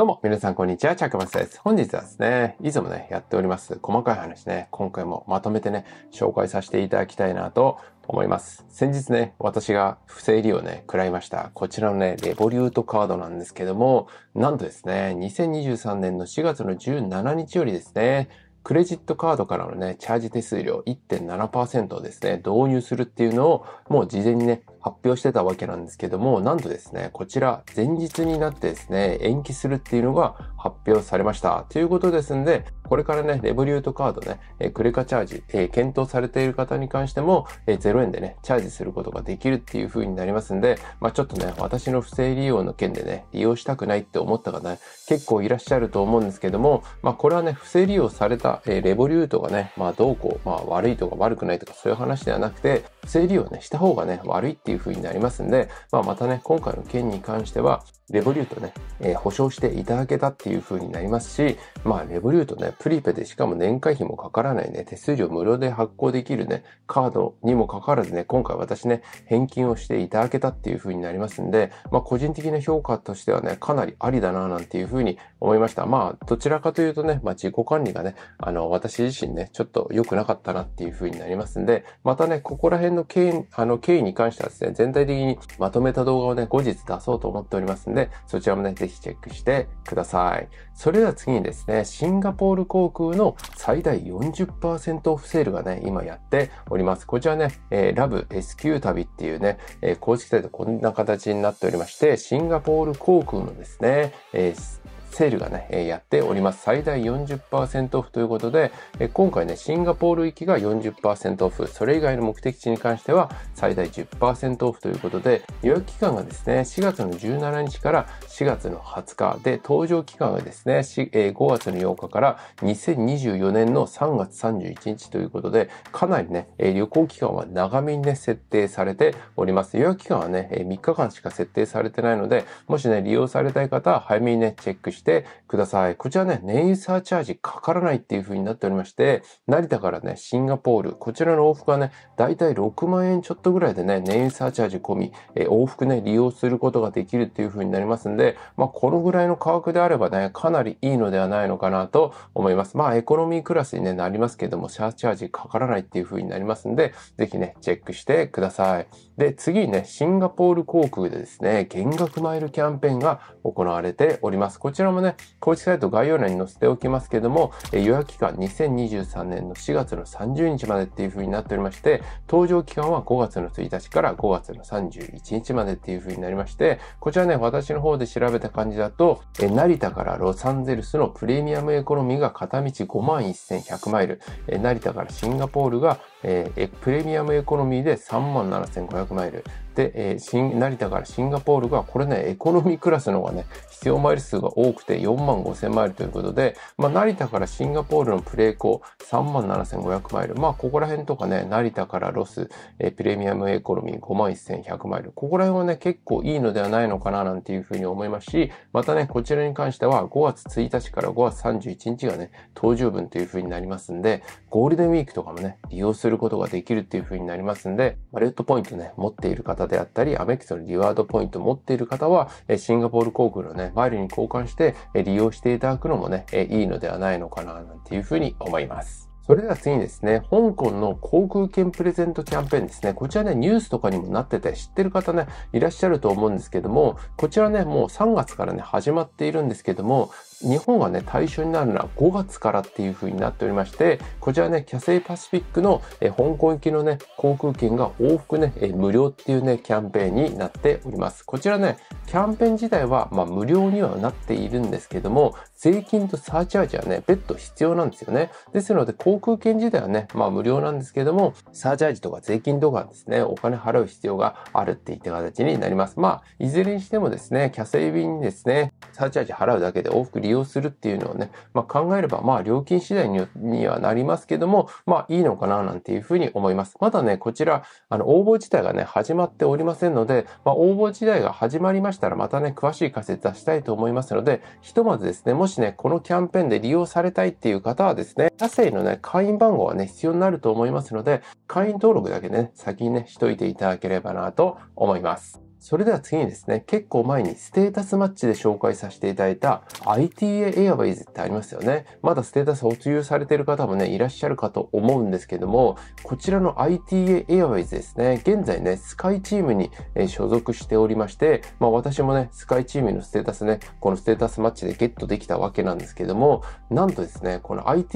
どうも、皆さん、こんにちは。チャックマスです。本日はですね、いつもね、やっております、細かい話ね、今回もまとめてね、紹介させていただきたいなと思います。先日ね、私が不正利用ね、喰らいました。こちらのね、レボリュートカードなんですけども、なんとですね、2023年の4月の17日よりですね、クレジットカードからのね、チャージ手数料1.7%をですね、導入するっていうのを、もう事前にね、発表してたわけなんですけども、なんとですね、こちら前日になってですね、延期するっていうのが発表されました。ということですんで、これからね、レボリュートカードね、クレカチャージ、え検討されている方に関しても、え0円でね、チャージすることができるっていう風になりますんで、まあ、ちょっとね、私の不正利用の件でね、利用したくないって思った方ね、結構いらっしゃると思うんですけども、まあ、これはね、不正利用された、えレボリュートがね、まあ、どうこう、まあ、悪いとか悪くないとかそういう話ではなくて、不正利用ね、した方がね、悪いってっていう風になりますんで、まあ、またね、今回の件に関しては、レボリュートね、えー、保証していただけたっていう風になりますし、まあ、レボリュートね、プリペでしかも年会費もかからないね、手数料無料で発行できるね、カードにもかかわらずね、今回私ね、返金をしていただけたっていう風になりますんで、まあ、個人的な評価としてはね、かなりありだな、なんていう風に思いました。まあ、どちらかというとね、まあ、自己管理がね、あの、私自身ね、ちょっと良くなかったなっていう風になりますんで、またね、ここら辺の経緯、あの、経緯に関してはですね、全体的にまとめた動画をね、後日出そうと思っておりますんで、で、そちらもね、ぜひチェックしてください。それでは次にですね、シンガポール航空の最大40%オフセールがね、今やっております。こちらね、えー、ラブ SQ 旅っていうね、えー、公式サイトこんな形になっておりまして、シンガポール航空のですね、えーセールがね、やっております。最大40%オフということで、今回ね、シンガポール行きが40%オフ、それ以外の目的地に関しては最大10%オフということで、予約期間がですね、4月の17日から4月の20日で、搭乗期間がですね、5月の8日から2024年の3月31日ということで、かなりね、旅行期間は長めにね、設定されております。予約期間はね、3日間しか設定されてないので、もしね、利用されたい方は早めにね、チェックしてしてください。こちらね、ネイサーチャージかからないっていう風になっておりまして、成田からね、シンガポール、こちらの往復はね、だいたい6万円ちょっとぐらいでね、ネイサーチャージ込み、え往復ね、利用することができるっていう風になりますんで、まあ、このぐらいの価格であればね、かなりいいのではないのかなと思います。まあ、エコノミークラスに、ね、なりますけども、シャーチャージかからないっていう風になりますんで、ぜひね、チェックしてください。で、次にね、シンガポール航空でですね、減額マイルキャンペーンが行われております。こちららもね、公式サイト概要欄に載せておきますけども、え予約期間2023年の4月の30日までっていう風になっておりまして、搭乗期間は5月の1日から5月の31日までっていう風になりまして、こちらね、私の方で調べた感じだと、え成田からロサンゼルスのプレミアムエコノミーが片道51,100マイル、え成田からシンガポールが、えプレミアムエコノミーで37,500マイル、で、えー、成田からシンガポールが、これね、エコノミークラスの方がね、必要マイル数が多くて4万5000マイルということで、まあ、成田からシンガポールのプレーコー3万7500マイル。まあ、ここら辺とかね、成田からロス、えー、プレミアムエコノミー5万1100マイル。ここら辺はね、結構いいのではないのかな、なんていうふうに思いますし、またね、こちらに関しては5月1日から5月31日がね、搭乗分というふうになりますんで、ゴールデンウィークとかもね、利用することができるっていうふうになりますんで、レッドポイントね、持っている方であったり、アメックスのリワードポイント持っている方は、シンガポール航空のね、マイルに交換して利用していただくのもね、いいのではないのかな、なんていうふうに思います。それでは次にですね、香港の航空券プレゼントキャンペーンですね。こちらね、ニュースとかにもなってて、知ってる方ね、いらっしゃると思うんですけども、こちらね、もう3月からね、始まっているんですけども、日本がね、対象になるのは5月からっていう風になっておりまして、こちらね、キャセイパシフィックのえ香港行きのね、航空券が往復ねえ、無料っていうね、キャンペーンになっております。こちらね、キャンペーン自体は、まあ、無料にはなっているんですけども、税金とサーチャージはね、別途必要なんですよね。ですので、航空券自体はね、まあ無料なんですけども、サーチャージとか税金とかですね、お金払う必要があるっていった形になります。まあ、いずれにしてもですね、キャセイ便にですね、サーチャージ払うだけで往復利用するっていうのをね、まあ考えれば、まあ料金次第にはなりますけども、まあいいのかななんていうふうに思います。まだね、こちら、あの、応募自体がね、始まっておりませんので、まあ応募自体が始まりましたら、またね、詳しい解説出したいと思いますので、ひとまずですね、もしね、このキャンペーンで利用されたいっていう方はですね、キャセイのね、会員番号はね、必要になると思いますので、会員登録だけね、先にね、しといていただければなと思います。それでは次にですね、結構前にステータスマッチで紹介させていただいた ITA Airways ってありますよね。まだステータスを保有されている方もね、いらっしゃるかと思うんですけども、こちらの ITA Airways ですね、現在ね、スカイチームに所属しておりまして、まあ私もね、スカイチームのステータスね、このステータスマッチでゲットできたわけなんですけども、なんとですね、この ITA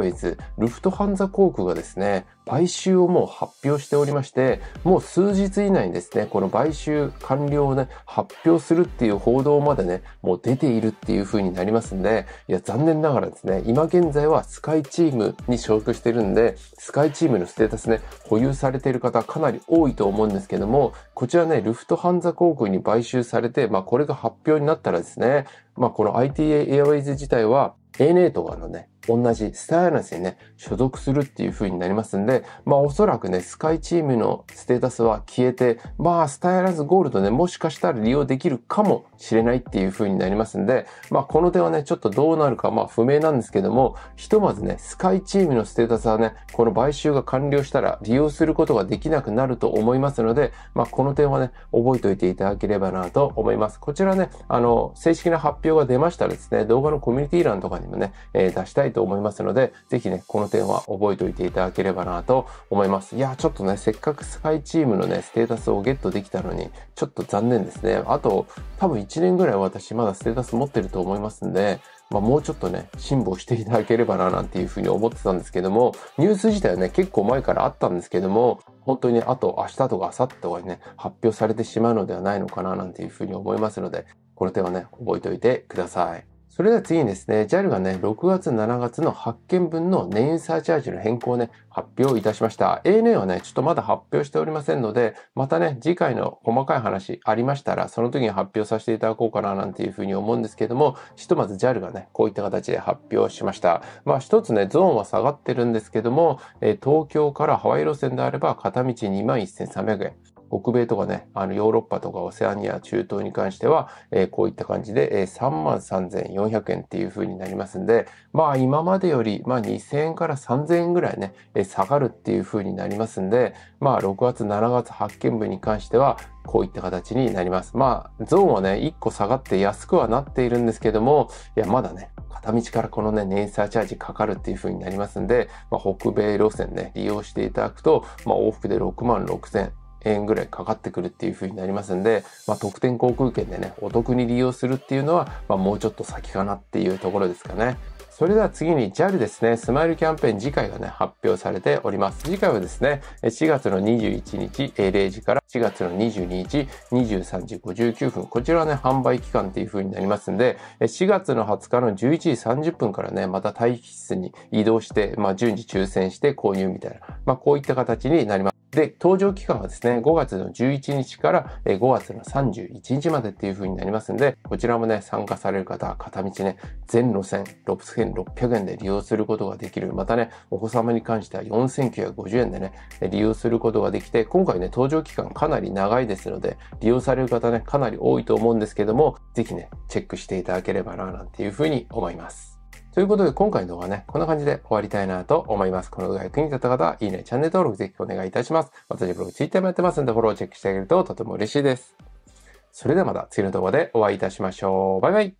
Airways、ルフトハンザ航空がですね、買収をもう発表しておりまして、もう数日以内にですね、この買収完了をね、発表するっていう報道までね、もう出ているっていう風になりますんで、いや、残念ながらですね、今現在はスカイチームに所属してるんで、スカイチームのステータスね、保有されている方かなり多いと思うんですけども、こちらね、ルフトハンザ航空に買収されて、まあこれが発表になったらですね、まあこの ITA エアウェイズ自体は A n a とかのね、同じスタイアナスにね、所属するっていう風になりますんで、まあおそらくね、スカイチームのステータスは消えて、まあスタイアナスゴールドね、もしかしたら利用できるかもしれないっていう風になりますんで、まあこの点はね、ちょっとどうなるかまあ不明なんですけども、ひとまずね、スカイチームのステータスはね、この買収が完了したら利用することができなくなると思いますので、まあこの点はね、覚えておいていただければなと思います。こちらね、あの、正式な発表が出ましたらですね、動画のコミュニティ欄とかにもね、えー、出したいとと思いますので、ぜひね、この点は覚えておいていただければなと思います。いや、ちょっとね、せっかくスカイチームのね、ステータスをゲットできたのに、ちょっと残念ですね。あと、多分1年ぐらい私まだステータス持ってると思いますんで、まあ、もうちょっとね、辛抱していただければな、なんていうふうに思ってたんですけども、ニュース自体はね、結構前からあったんですけども、本当に、ね、あと明日とか明後日とかにね、発表されてしまうのではないのかな、なんていうふうに思いますので、この点はね、覚えておいてください。それでは次にですね、JAL がね、6月、7月の発券分の燃油サーチャージの変更をね、発表いたしました。ANA はね、ちょっとまだ発表しておりませんので、またね、次回の細かい話ありましたら、その時に発表させていただこうかななんていうふうに思うんですけども、ひとまず JAL がね、こういった形で発表しました。まあ一つね、ゾーンは下がってるんですけども、え東京からハワイ路線であれば片道21,300円。北米とかね、あのヨーロッパとかオセアニア、中東に関しては、えこういった感じで、え33,400円っていう風になりますんで、まあ今までより、まあ2000円から3000円ぐらいね、え下がるっていう風になりますんで、まあ6月、7月発見分に関しては、こういった形になります。まあ、ゾーンはね、1個下がって安くはなっているんですけども、いや、まだね、片道からこのね、年サーチャージかかるっていう風になりますんで、まあ、北米路線ね、利用していただくと、まあ、往復で6万6000、円ぐらいかかってくるっていう風になりますんで、まあ、特典航空券でね、お得に利用するっていうのは、まあ、もうちょっと先かなっていうところですかね。それでは次に JAL ですね、スマイルキャンペーン次回がね、発表されております。次回はですね、4月の21日0時から4月の22日23時59分、こちらはね、販売期間っていう風になりますんで、4月の20日の11時30分からね、また待機室に移動して、まあ、順次抽選して購入みたいな、まあ、こういった形になります。で、登場期間はですね、5月の11日から5月の31日までっていう風になりますんで、こちらもね、参加される方、は片道ね、全路線6600円で利用することができる。またね、お子様に関しては4950円でね、利用することができて、今回ね、登場期間かなり長いですので、利用される方ね、かなり多いと思うんですけども、ぜひね、チェックしていただければな、なんていう風に思います。ということで、今回の動画はね、こんな感じで終わりたいなと思います。この動画役に立った方は、いいね、チャンネル登録ぜひお願いいたします。私ブログ、ツイッターもやってますんで、フォローチェックしてあげるととても嬉しいです。それではまた次の動画でお会いいたしましょう。バイバイ